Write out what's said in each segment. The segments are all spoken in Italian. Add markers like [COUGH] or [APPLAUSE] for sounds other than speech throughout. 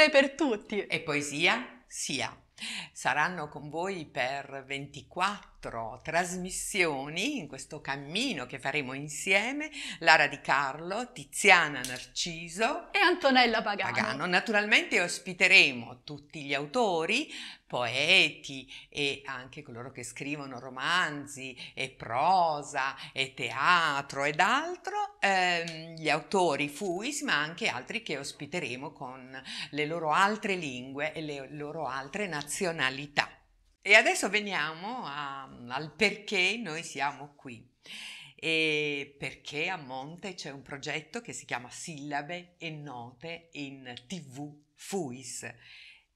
essere per tutti. E poesia sia saranno con voi per 24 trasmissioni in questo cammino che faremo insieme Lara Di Carlo, Tiziana Narciso e Antonella Pagano. Pagano. Naturalmente ospiteremo tutti gli autori, poeti e anche coloro che scrivono romanzi e prosa e teatro ed altro, ehm, gli autori FUIS ma anche altri che ospiteremo con le loro altre lingue e le loro altre nazionalità finalità. E adesso veniamo a, al perché noi siamo qui e perché a monte c'è un progetto che si chiama Sillabe e Note in TV FUIS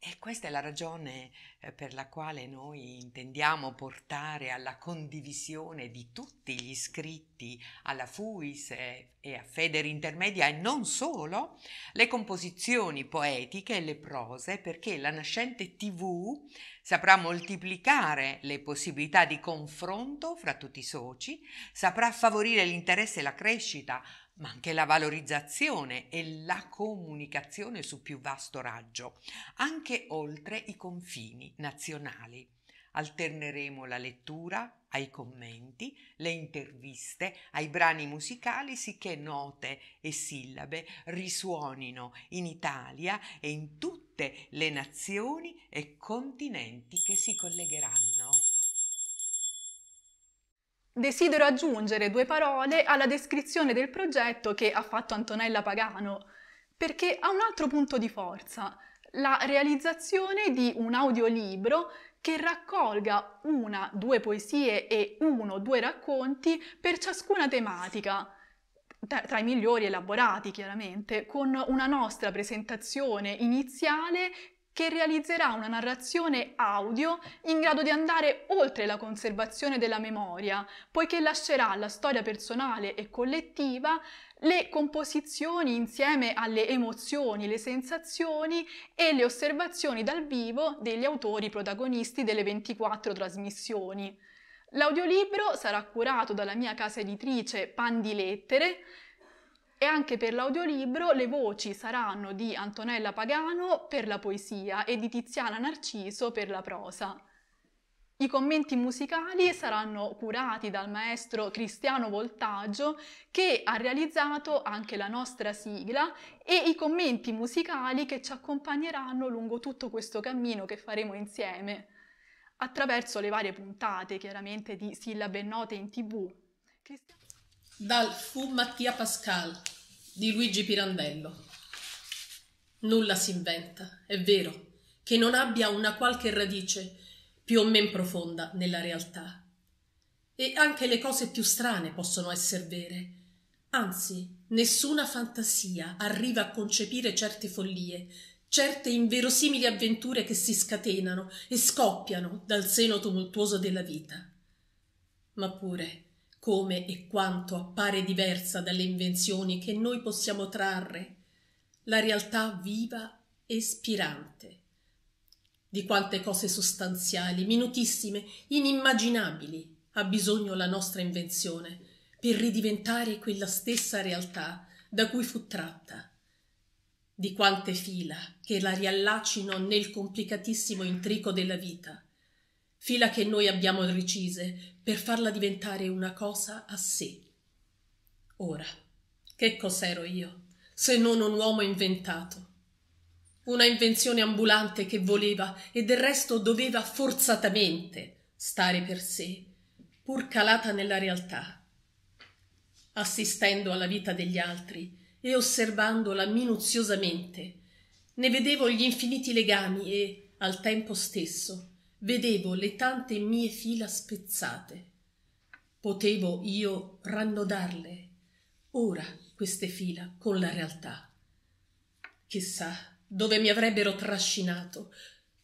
e questa è la ragione eh, per la quale noi intendiamo portare alla condivisione di tutti gli iscritti alla FUIS e a Feder Intermedia e non solo le composizioni poetiche e le prose perché la nascente TV saprà moltiplicare le possibilità di confronto fra tutti i soci, saprà favorire l'interesse e la crescita ma anche la valorizzazione e la comunicazione su più vasto raggio, anche oltre i confini nazionali. Alterneremo la lettura ai commenti, le interviste, ai brani musicali, sicché note e sillabe risuonino in Italia e in tutte le nazioni e continenti che si collegheranno. Desidero aggiungere due parole alla descrizione del progetto che ha fatto Antonella Pagano, perché ha un altro punto di forza, la realizzazione di un audiolibro che raccolga una, due poesie e uno, due racconti per ciascuna tematica, tra i migliori elaborati chiaramente, con una nostra presentazione iniziale che realizzerà una narrazione audio in grado di andare oltre la conservazione della memoria, poiché lascerà alla storia personale e collettiva le composizioni insieme alle emozioni, le sensazioni e le osservazioni dal vivo degli autori protagonisti delle 24 trasmissioni. L'audiolibro sarà curato dalla mia casa editrice Pan di Lettere e anche per l'audiolibro le voci saranno di Antonella Pagano per la poesia e di Tiziana Narciso per la prosa. I commenti musicali saranno curati dal maestro Cristiano Voltaggio che ha realizzato anche la nostra sigla e i commenti musicali che ci accompagneranno lungo tutto questo cammino che faremo insieme attraverso le varie puntate chiaramente di Sillabe Note in tv. Cristiano... Dal Fu Mattia Pascal di Luigi Pirandello. Nulla si inventa, è vero, che non abbia una qualche radice più o meno profonda nella realtà. E anche le cose più strane possono essere vere. Anzi, nessuna fantasia arriva a concepire certe follie, certe inverosimili avventure che si scatenano e scoppiano dal seno tumultuoso della vita. Ma pure come e quanto appare diversa dalle invenzioni che noi possiamo trarre, la realtà viva e spirante, di quante cose sostanziali, minutissime, inimmaginabili ha bisogno la nostra invenzione per ridiventare quella stessa realtà da cui fu tratta, di quante fila che la riallacino nel complicatissimo intrico della vita, fila che noi abbiamo recise per farla diventare una cosa a sé. Ora, che cos'ero io, se non un uomo inventato? Una invenzione ambulante che voleva e del resto doveva forzatamente stare per sé, pur calata nella realtà. Assistendo alla vita degli altri e osservandola minuziosamente, ne vedevo gli infiniti legami e, al tempo stesso, vedevo le tante mie fila spezzate. Potevo io rannodarle ora queste fila con la realtà. Chissà dove mi avrebbero trascinato,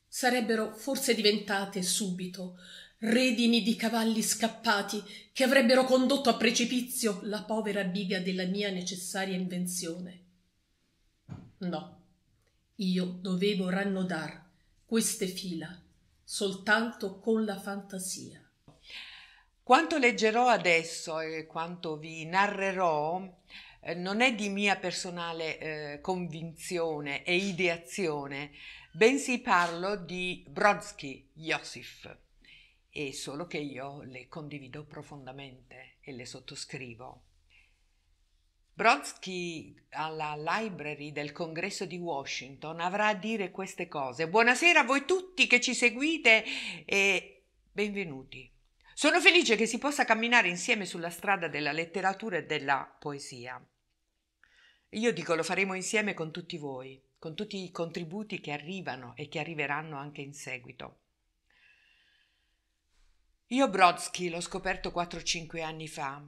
sarebbero forse diventate subito redini di cavalli scappati che avrebbero condotto a precipizio la povera biga della mia necessaria invenzione. No, io dovevo rannodar queste fila soltanto con la fantasia. Quanto leggerò adesso e quanto vi narrerò eh, non è di mia personale eh, convinzione e ideazione, bensì parlo di Brodsky Josif, e solo che io le condivido profondamente e le sottoscrivo. Brodsky alla Library del Congresso di Washington avrà a dire queste cose. Buonasera a voi tutti che ci seguite e benvenuti. Sono felice che si possa camminare insieme sulla strada della letteratura e della poesia. Io dico lo faremo insieme con tutti voi, con tutti i contributi che arrivano e che arriveranno anche in seguito. Io Brodsky l'ho scoperto 4-5 anni fa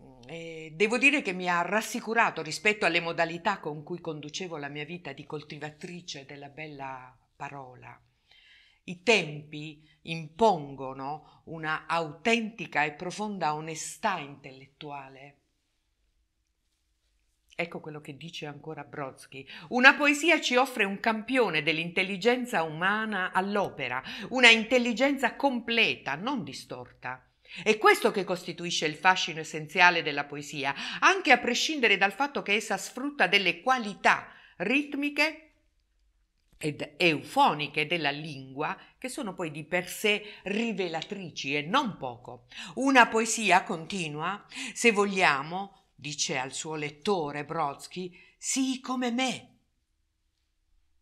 Mm, e devo dire che mi ha rassicurato rispetto alle modalità con cui conducevo la mia vita di coltivatrice della bella parola. I tempi impongono una autentica e profonda onestà intellettuale. Ecco quello che dice ancora Brodsky. Una poesia ci offre un campione dell'intelligenza umana all'opera, una intelligenza completa, non distorta. È questo che costituisce il fascino essenziale della poesia, anche a prescindere dal fatto che essa sfrutta delle qualità ritmiche ed eufoniche della lingua che sono poi di per sé rivelatrici e non poco. Una poesia continua, se vogliamo, dice al suo lettore Brodsky, sii come me,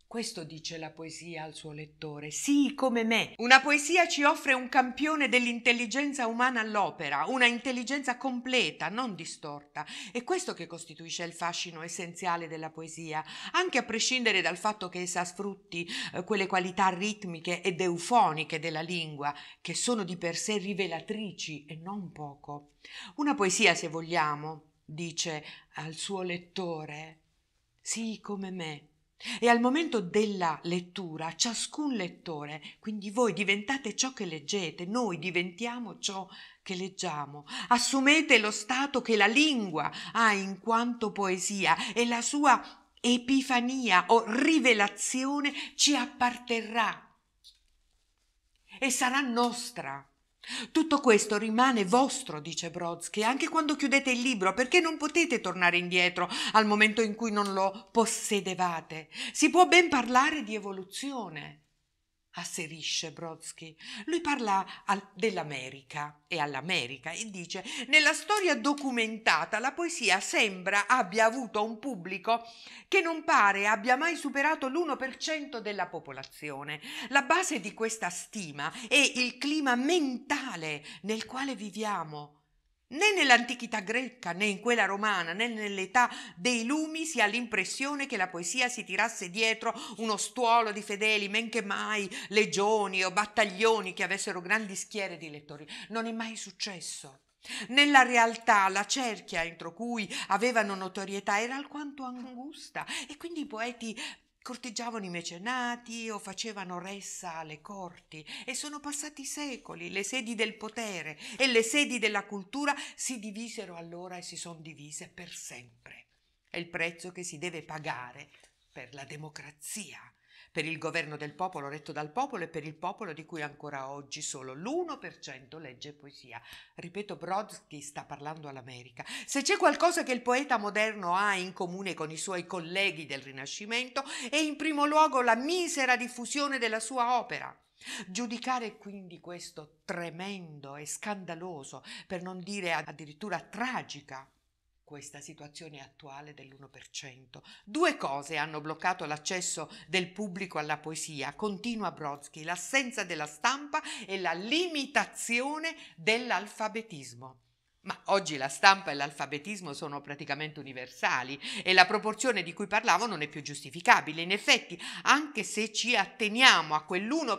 questo dice la poesia al suo lettore, sì come me. Una poesia ci offre un campione dell'intelligenza umana all'opera, una intelligenza completa, non distorta. È questo che costituisce il fascino essenziale della poesia, anche a prescindere dal fatto che essa sfrutti eh, quelle qualità ritmiche ed eufoniche della lingua, che sono di per sé rivelatrici e non poco. Una poesia, se vogliamo, dice al suo lettore, sì come me e al momento della lettura ciascun lettore, quindi voi diventate ciò che leggete, noi diventiamo ciò che leggiamo, assumete lo stato che la lingua ha in quanto poesia e la sua epifania o rivelazione ci apparterrà e sarà nostra. Tutto questo rimane vostro, dice Brodsky, anche quando chiudete il libro, perché non potete tornare indietro al momento in cui non lo possedevate. Si può ben parlare di evoluzione asserisce Brodsky. Lui parla al, dell'America e all'America e dice nella storia documentata la poesia sembra abbia avuto un pubblico che non pare abbia mai superato l'1% della popolazione. La base di questa stima è il clima mentale nel quale viviamo Né nell'antichità greca né in quella romana né nell'età dei lumi si ha l'impressione che la poesia si tirasse dietro uno stuolo di fedeli, men che mai legioni o battaglioni che avessero grandi schiere di lettori. Non è mai successo. Nella realtà la cerchia entro cui avevano notorietà era alquanto angusta e quindi i poeti corteggiavano i mecenati o facevano ressa alle corti e sono passati secoli, le sedi del potere e le sedi della cultura si divisero allora e si sono divise per sempre. È il prezzo che si deve pagare per la democrazia per il governo del popolo retto dal popolo e per il popolo di cui ancora oggi solo l'1% legge poesia. Ripeto, Brodsky sta parlando all'America. Se c'è qualcosa che il poeta moderno ha in comune con i suoi colleghi del Rinascimento è in primo luogo la misera diffusione della sua opera. Giudicare quindi questo tremendo e scandaloso, per non dire addirittura tragica, questa situazione attuale dell'1%. Due cose hanno bloccato l'accesso del pubblico alla poesia, continua Brodsky, l'assenza della stampa e la limitazione dell'alfabetismo. Ma oggi la stampa e l'alfabetismo sono praticamente universali e la proporzione di cui parlavo non è più giustificabile. In effetti, anche se ci atteniamo a quell'1%,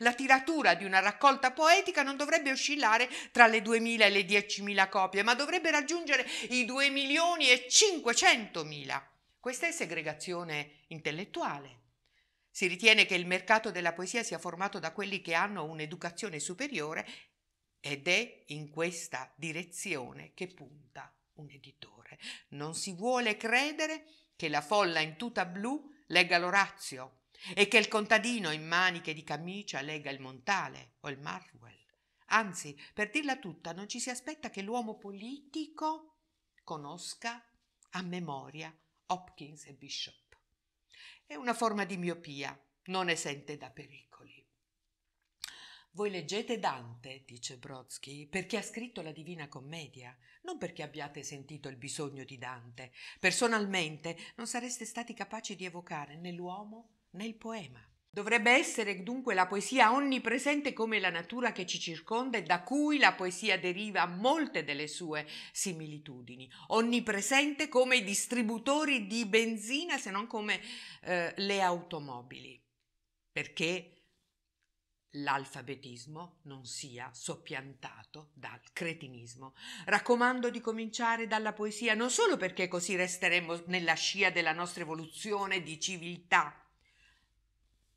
la tiratura di una raccolta poetica non dovrebbe oscillare tra le 2.000 e le 10.000 copie, ma dovrebbe raggiungere i 2 milioni e 500.000. Questa è segregazione intellettuale. Si ritiene che il mercato della poesia sia formato da quelli che hanno un'educazione superiore ed è in questa direzione che punta un editore. Non si vuole credere che la folla in tuta blu legga l'Orazio e che il contadino in maniche di camicia legga il Montale o il Marwell. Anzi, per dirla tutta, non ci si aspetta che l'uomo politico conosca a memoria Hopkins e Bishop. È una forma di miopia, non esente da pericolo. Voi leggete Dante, dice Brodsky, perché ha scritto la Divina Commedia, non perché abbiate sentito il bisogno di Dante. Personalmente non sareste stati capaci di evocare né l'uomo né il poema. Dovrebbe essere dunque la poesia onnipresente come la natura che ci circonda e da cui la poesia deriva molte delle sue similitudini, onnipresente come i distributori di benzina se non come eh, le automobili, perché l'alfabetismo non sia soppiantato dal cretinismo. Raccomando di cominciare dalla poesia, non solo perché così resteremo nella scia della nostra evoluzione di civiltà.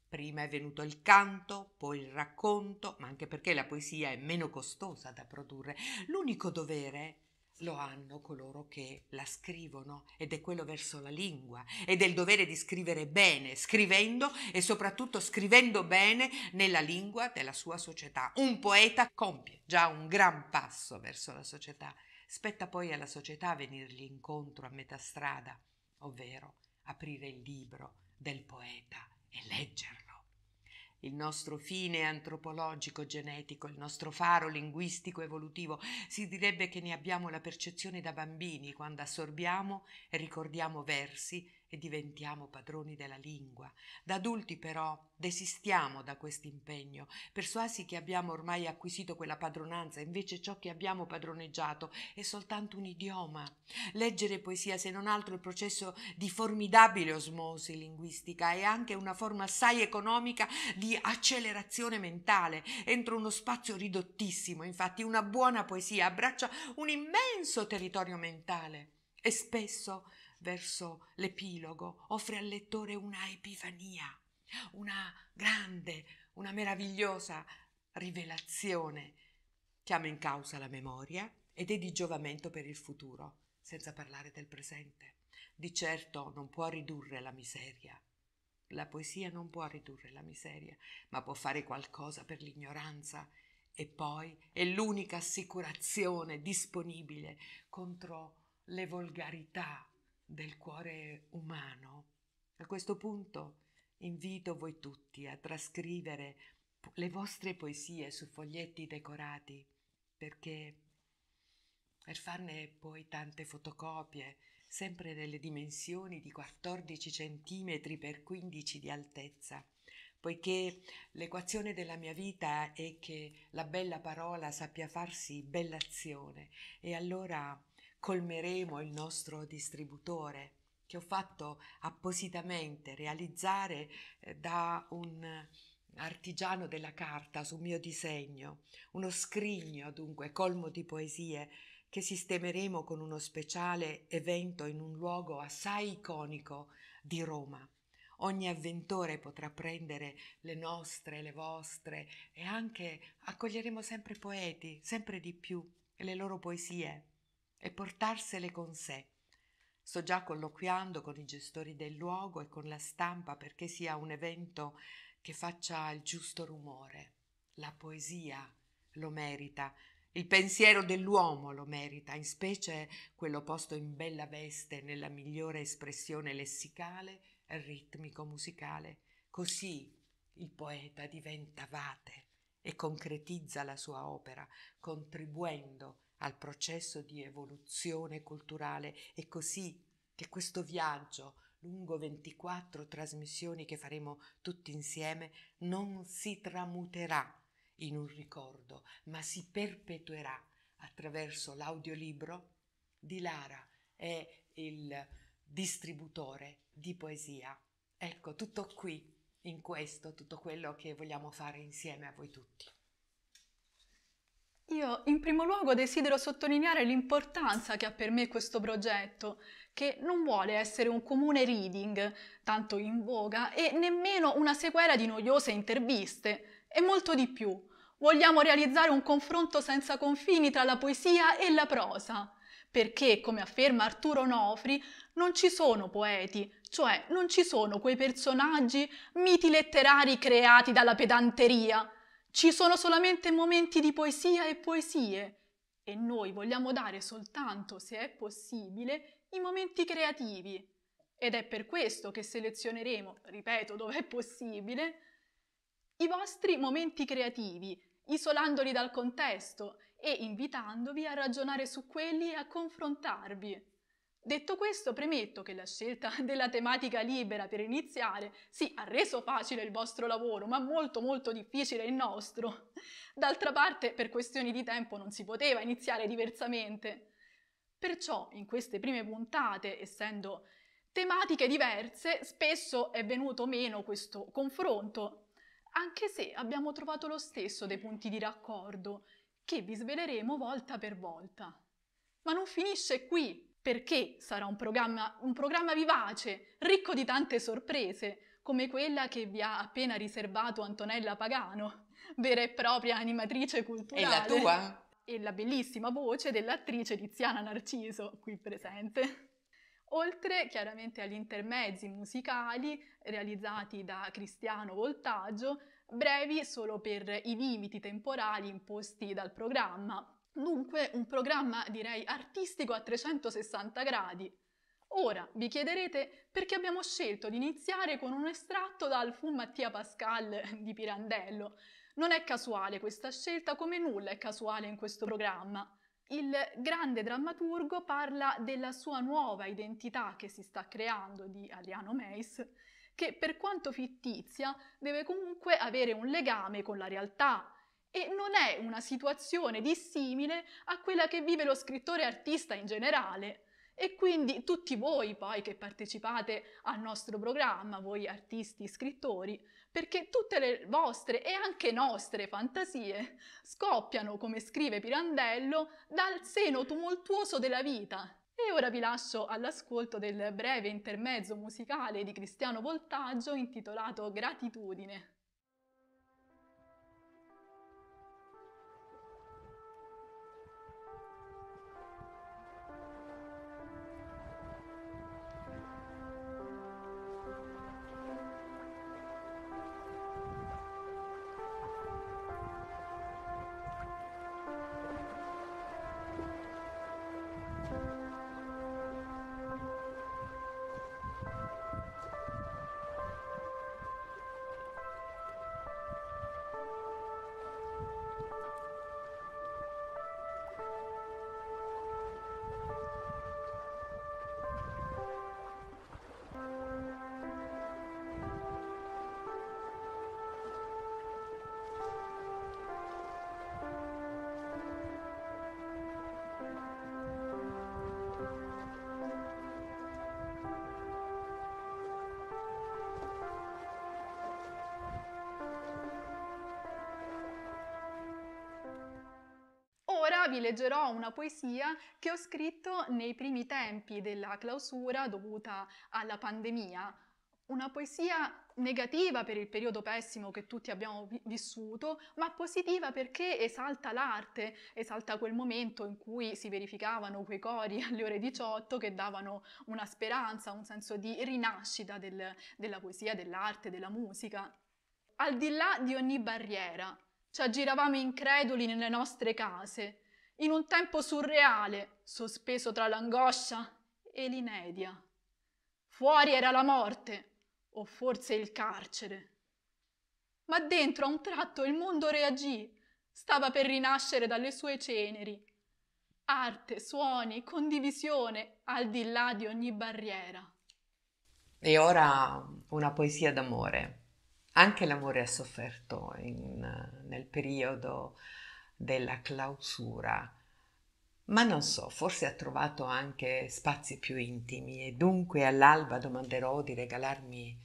Prima è venuto il canto, poi il racconto, ma anche perché la poesia è meno costosa da produrre. L'unico dovere è lo hanno coloro che la scrivono ed è quello verso la lingua ed è il dovere di scrivere bene, scrivendo e soprattutto scrivendo bene nella lingua della sua società. Un poeta compie già un gran passo verso la società, spetta poi alla società venirgli incontro a metà strada, ovvero aprire il libro del poeta e leggerlo il nostro fine antropologico genetico, il nostro faro linguistico evolutivo. Si direbbe che ne abbiamo la percezione da bambini quando assorbiamo e ricordiamo versi e diventiamo padroni della lingua. Da adulti però desistiamo da questo impegno, persuasi che abbiamo ormai acquisito quella padronanza, invece ciò che abbiamo padroneggiato è soltanto un idioma. Leggere poesia, se non altro, il processo di formidabile osmosi linguistica è anche una forma assai economica di accelerazione mentale entro uno spazio ridottissimo. Infatti una buona poesia abbraccia un immenso territorio mentale e spesso verso l'epilogo offre al lettore una epifania, una grande, una meravigliosa rivelazione. Chiama in causa la memoria ed è di giovamento per il futuro, senza parlare del presente. Di certo non può ridurre la miseria. La poesia non può ridurre la miseria, ma può fare qualcosa per l'ignoranza e poi è l'unica assicurazione disponibile contro le volgarità del cuore umano. A questo punto invito voi tutti a trascrivere le vostre poesie su foglietti decorati perché per farne poi tante fotocopie, sempre delle dimensioni di 14 cm per 15 di altezza, poiché l'equazione della mia vita è che la bella parola sappia farsi bella azione e allora colmeremo il nostro distributore che ho fatto appositamente realizzare eh, da un artigiano della carta su mio disegno, uno scrigno dunque colmo di poesie che sistemeremo con uno speciale evento in un luogo assai iconico di Roma. Ogni avventore potrà prendere le nostre, le vostre e anche accoglieremo sempre poeti, sempre di più, le loro poesie e portarsele con sé. Sto già colloquiando con i gestori del luogo e con la stampa perché sia un evento che faccia il giusto rumore. La poesia lo merita, il pensiero dell'uomo lo merita, in specie quello posto in bella veste nella migliore espressione lessicale e ritmico-musicale. Così il poeta diventa vate e concretizza la sua opera, contribuendo a al processo di evoluzione culturale. e così che questo viaggio lungo 24 trasmissioni che faremo tutti insieme non si tramuterà in un ricordo, ma si perpetuerà attraverso l'audiolibro di Lara e il distributore di poesia. Ecco, tutto qui, in questo, tutto quello che vogliamo fare insieme a voi tutti. Io in primo luogo desidero sottolineare l'importanza che ha per me questo progetto, che non vuole essere un comune reading, tanto in voga, e nemmeno una sequela di noiose interviste, e molto di più. Vogliamo realizzare un confronto senza confini tra la poesia e la prosa, perché, come afferma Arturo Nofri, non ci sono poeti, cioè non ci sono quei personaggi miti letterari creati dalla pedanteria, ci sono solamente momenti di poesia e poesie e noi vogliamo dare soltanto, se è possibile, i momenti creativi. Ed è per questo che selezioneremo, ripeto, dove è possibile, i vostri momenti creativi, isolandoli dal contesto e invitandovi a ragionare su quelli e a confrontarvi. Detto questo, premetto che la scelta [LAUGHS] della tematica libera per iniziare sì, ha reso facile il vostro lavoro, ma molto molto difficile il nostro. D'altra parte, per questioni di tempo non si poteva iniziare diversamente. Perciò, in queste prime puntate, essendo tematiche diverse, spesso è venuto meno questo confronto, anche se abbiamo trovato lo stesso dei punti di raccordo, che vi sveleremo volta per volta. Ma non finisce qui, perché sarà un programma, un programma vivace, ricco di tante sorprese, come quella che vi ha appena riservato Antonella Pagano, vera e propria animatrice culturale. E la tua? E la bellissima voce dell'attrice Tiziana Narciso, qui presente. Oltre chiaramente agli intermezzi musicali realizzati da Cristiano Voltaggio, brevi solo per i limiti temporali imposti dal programma, Dunque un programma direi artistico a 360 gradi. Ora vi chiederete perché abbiamo scelto di iniziare con un estratto dal Fu Mattia Pascal [LAUGHS] di Pirandello. Non è casuale questa scelta come nulla è casuale in questo programma. Il grande drammaturgo parla della sua nuova identità che si sta creando di Adriano Meis, che per quanto fittizia deve comunque avere un legame con la realtà, e non è una situazione dissimile a quella che vive lo scrittore artista in generale. E quindi tutti voi poi che partecipate al nostro programma, voi artisti, scrittori, perché tutte le vostre e anche nostre fantasie scoppiano, come scrive Pirandello, dal seno tumultuoso della vita, e ora vi lascio all'ascolto del breve intermezzo musicale di Cristiano Voltaggio intitolato Gratitudine. vi leggerò una poesia che ho scritto nei primi tempi della clausura dovuta alla pandemia. Una poesia negativa per il periodo pessimo che tutti abbiamo vissuto, ma positiva perché esalta l'arte, esalta quel momento in cui si verificavano quei cori [LAUGHS] alle ore 18 che davano una speranza, un senso di rinascita del, della poesia, dell'arte, della musica. Al di là di ogni barriera, ci aggiravamo increduli nelle nostre case, in un tempo surreale, sospeso tra l'angoscia e l'inedia. Fuori era la morte, o forse il carcere. Ma dentro a un tratto il mondo reagì, stava per rinascere dalle sue ceneri. Arte, suoni, condivisione, al di là di ogni barriera. E ora una poesia d'amore. Anche l'amore ha sofferto in, nel periodo della clausura. Ma non so, forse ha trovato anche spazi più intimi e dunque all'alba domanderò di regalarmi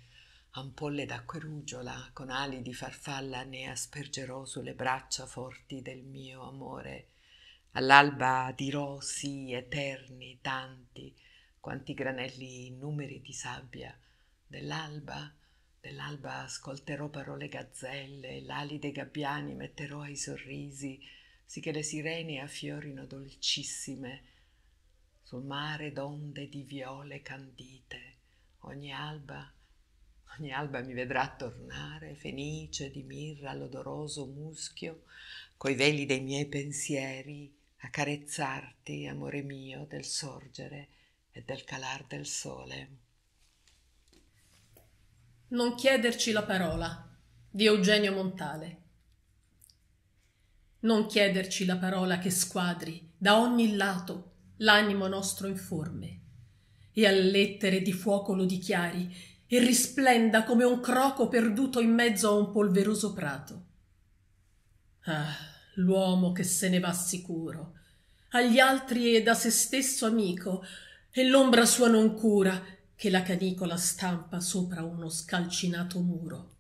ampolle d'acqua ruggiola con ali di farfalla ne aspergerò sulle braccia forti del mio amore. All'alba dirò sì eterni tanti quanti granelli numeri di sabbia dell'alba Nell'alba ascolterò parole gazzelle, l'ali dei gabbiani metterò ai sorrisi, sì che le sirene affiorino dolcissime, sul mare d'onde di viole candite. Ogni alba, ogni alba mi vedrà tornare, fenice di mirra l'odoroso muschio, coi veli dei miei pensieri, a carezzarti, amore mio, del sorgere e del calar del sole. Non chiederci la parola di Eugenio Montale. Non chiederci la parola che squadri da ogni lato l'animo nostro informe e a lettere di fuoco lo dichiari e risplenda come un croco perduto in mezzo a un polveroso prato. Ah, l'uomo che se ne va sicuro, agli altri ed da se stesso amico, e l'ombra sua non cura, che la canicola stampa sopra uno scalcinato muro.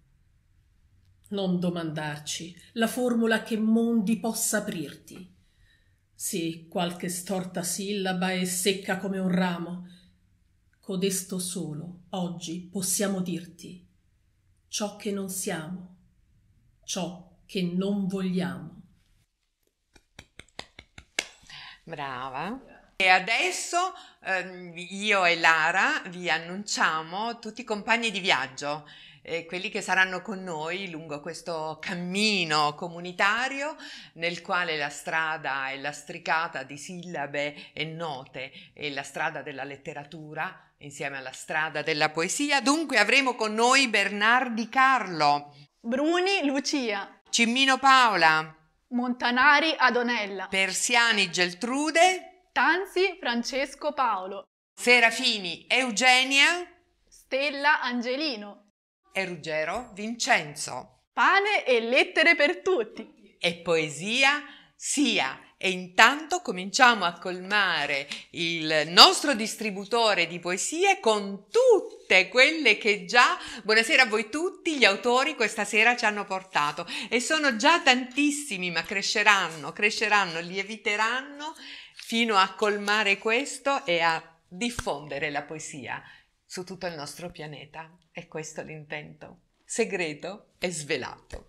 Non domandarci la formula che mondi possa aprirti. Sì, qualche storta sillaba è secca come un ramo. Codesto solo, oggi, possiamo dirti ciò che non siamo, ciò che non vogliamo. Brava. E adesso ehm, io e Lara vi annunciamo tutti i compagni di viaggio, eh, quelli che saranno con noi lungo questo cammino comunitario nel quale la strada è lastricata di sillabe e note, e la strada della letteratura insieme alla strada della poesia. Dunque avremo con noi Bernardi Carlo, Bruni Lucia, Cimmino Paola, Montanari Adonella, Persiani Geltrude, Tanzi Francesco Paolo, Serafini Eugenia, Stella Angelino e Ruggero Vincenzo. Pane e lettere per tutti. E poesia sia. E intanto cominciamo a colmare il nostro distributore di poesie con tutte quelle che già, buonasera a voi tutti, gli autori questa sera ci hanno portato. E sono già tantissimi, ma cresceranno, cresceranno, lieviteranno fino a colmare questo e a diffondere la poesia su tutto il nostro pianeta. E questo è l'intento segreto e svelato.